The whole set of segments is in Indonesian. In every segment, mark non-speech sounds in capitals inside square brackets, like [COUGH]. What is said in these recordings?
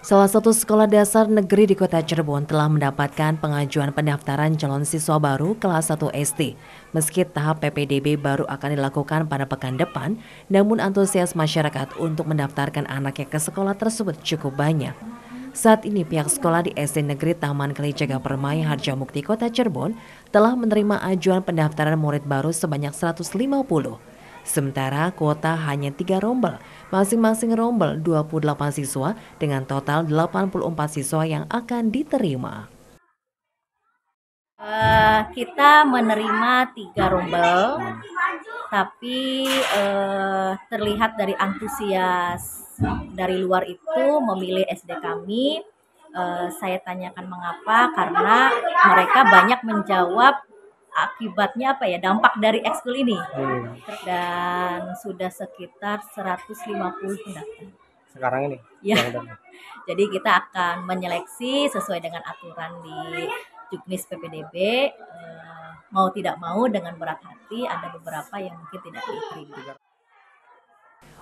Salah satu sekolah dasar negeri di kota Cirebon telah mendapatkan pengajuan pendaftaran calon siswa baru kelas 1 SD. Meski tahap PPDB baru akan dilakukan pada pekan depan, namun antusias masyarakat untuk mendaftarkan anaknya ke sekolah tersebut cukup banyak. Saat ini pihak sekolah di SD Negeri Taman Kalijaga Permai Harjamukti Kota Cirebon telah menerima ajuan pendaftaran murid baru sebanyak 150. Sementara kuota hanya tiga rombel, masing-masing rombel 28 siswa dengan total 84 siswa yang akan diterima. Uh, kita menerima tiga rombel, tapi uh, terlihat dari antusias dari luar itu memilih SD kami. Uh, saya tanyakan mengapa, karena mereka banyak menjawab akibatnya apa ya dampak dari ekskul ini hmm. dan sudah sekitar 150 pendaftar sekarang ini ya [LAUGHS] jadi kita akan menyeleksi sesuai dengan aturan di Juknis PPDB eh, mau tidak mau dengan berat hati ada beberapa yang mungkin tidak diterima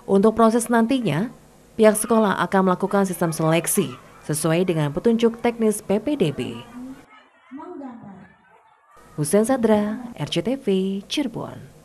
untuk proses nantinya pihak sekolah akan melakukan sistem seleksi sesuai dengan petunjuk teknis PPDB. Hussein Sadra, RCTV, Cirebon.